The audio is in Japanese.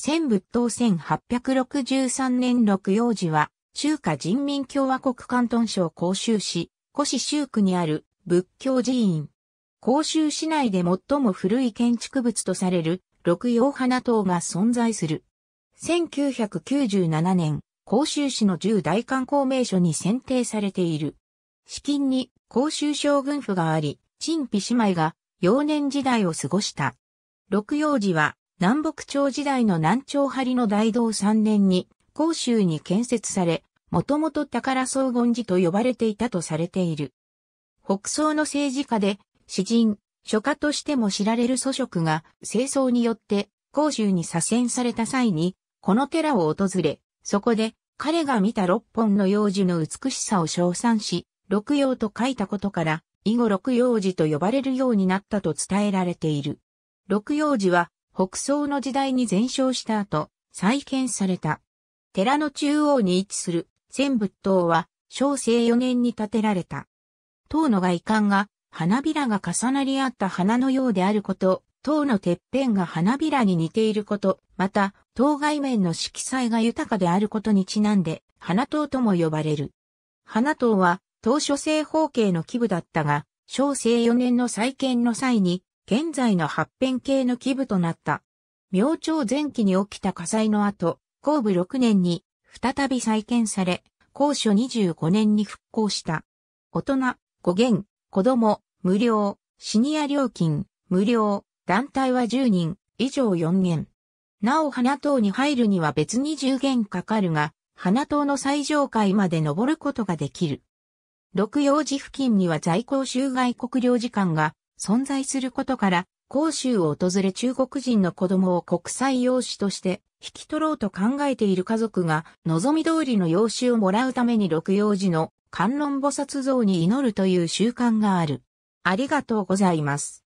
千仏当1863年六葉寺は、中華人民共和国関東省広州市、古市州区にある仏教寺院。広州市内で最も古い建築物とされる六葉花塔が存在する。1997年、広州市の十大観光名所に選定されている。資金に広州将軍府があり、陳皮姉妹が幼年時代を過ごした。六葉寺は南北朝時代の南朝張の大道3年に、甲州に建設され、もともと宝荘厳寺と呼ばれていたとされている。北宋の政治家で、詩人、書家としても知られる祖職が、清掃によって、甲州に左遷された際に、この寺を訪れ、そこで、彼が見た六本の幼樹の美しさを称賛し、六葉と書いたことから、以後六葉樹と呼ばれるようになったと伝えられている。六葉樹は、北宋の時代に全焼した後、再建された。寺の中央に位置する千仏塔は、小生4年に建てられた。塔の外観が、花びらが重なり合った花のようであること、塔のてっぺんが花びらに似ていること、また、塔外面の色彩が豊かであることにちなんで、花塔とも呼ばれる。花塔は、当初正方形の基部だったが、小生4年の再建の際に、現在の発展系の基部となった。明朝前期に起きた火災の後、後部6年に再び再建され、高所25年に復興した。大人、5元、子供、無料、シニア料金、無料、団体は10人、以上4元。なお花塔に入るには別に10元かかるが、花塔の最上階まで登ることができる。六葉寺付近には在校州外国領事館が存在することから、広州を訪れ中国人の子供を国際養子として引き取ろうと考えている家族が望み通りの養子をもらうために六葉寺の観音菩薩像に祈るという習慣がある。ありがとうございます。